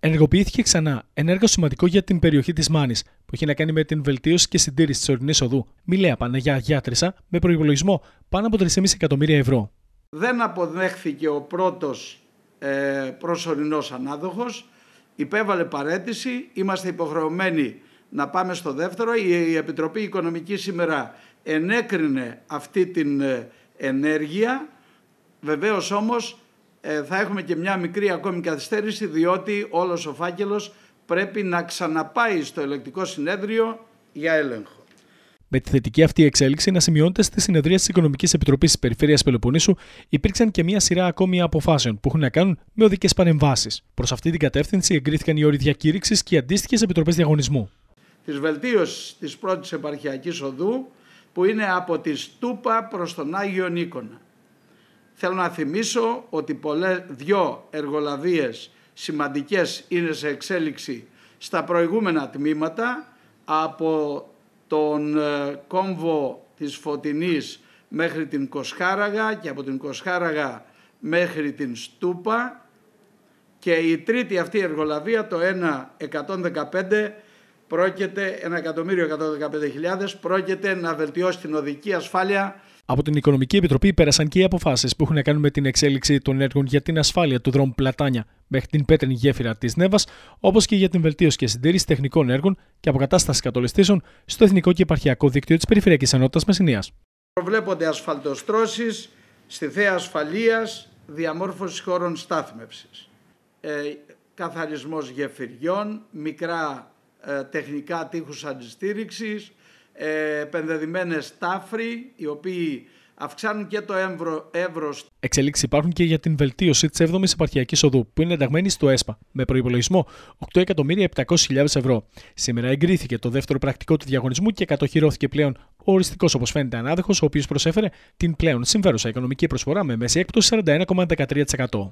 Ενεργοποιήθηκε ξανά ένα έργο σημαντικό για την περιοχή της Μάνης, που έχει να κάνει με την βελτίωση και συντήρηση της ορεινής οδού Μιλέα Παναγιά Γιάτρισα, με προπολογισμό πάνω από 3,5 εκατομμύρια ευρώ. Δεν αποδέχθηκε ο πρώτος ε, προσωρινό ανάδοχος, υπέβαλε παρέτηση, είμαστε υποχρεωμένοι να πάμε στο δεύτερο. Η, η Επιτροπή Οικονομικής σήμερα ενέκρινε αυτή την ε, ενέργεια. βεβαίως όμως. Ε, θα έχουμε και μια μικρή ακόμη καθυστέρηση διότι όλος ο φάκελος πρέπει να ξαναπάει στο ελεκτικό συνέδριο για έλεγχο. Με τη θετική αυτή εξέλιξη να σημειώνεται στη συνεδρία της Οικονομικής Επιτροπής της Περιφέρειας Πελοποννήσου υπήρξαν και μία σειρά ακόμη αποφάσεων που έχουν να κάνουν με οδικές παρεμβάσεις. Προς αυτή την κατεύθυνση εγκρίθηκαν οι όροι διακήρυξης και οι αντίστοιχες επιτροπές διαγωνισμού. Της βελτίωσης της πρώτης επαρχιακής οδού που είναι από τη Στούπα προς τον Άγιο Νίκονα Θέλω να θυμίσω ότι πολλές, δυο εργολαβίες σημαντικές είναι σε εξέλιξη στα προηγούμενα τμήματα από τον ε, κόμβο της Φωτεινής μέχρι την Κοσχάραγα και από την Κοσχάραγα μέχρι την Στούπα και η τρίτη αυτή εργολαβία το 1.115 πρόκειται, 1.115.000 πρόκειται να βελτιώσει την οδική ασφάλεια από την Οικονομική Επιτροπή πέρασαν και οι αποφάσεις που έχουν να κάνουν με την εξέλιξη των έργων για την ασφάλεια του δρόμου Πλατάνια μέχρι την πέτρινη γέφυρα της Νέβας, όπως και για την βελτίωση και συντήρηση τεχνικών έργων και αποκατάσταση κατολιστήσεων στο Εθνικό και Επαρχιακό Δίκτυο της Περιφερειακής Ενότητας Μεσυνία. Προβλέπονται ασφαλτοστρώσεις στη θέα ασφαλείας, διαμόρφωσης χώρων στάθμευσης, ε, καθαρισμός γεφυριών, μικρά ε, τεχνικά τείχους αντιστήριξης, ε, επενδεδημένες τάφροι, οι οποίοι αυξάνουν και το εύρο, εύρος. Εξελίξεις υπάρχουν και για την βελτίωση της 7η επαρχιακής οδού, που είναι ενταγμένη στο ΕΣΠΑ, με προπολογισμό 8.700.000 ευρώ. Σήμερα εγκρίθηκε το δεύτερο πρακτικό του διαγωνισμού και κατοχυρώθηκε πλέον ο οριστικός, όπως φαίνεται, ανάδεχο, ο οποίος προσέφερε την πλέον συμφέρουσα οικονομική προσφορά με μέση έκπτωση 41,13%.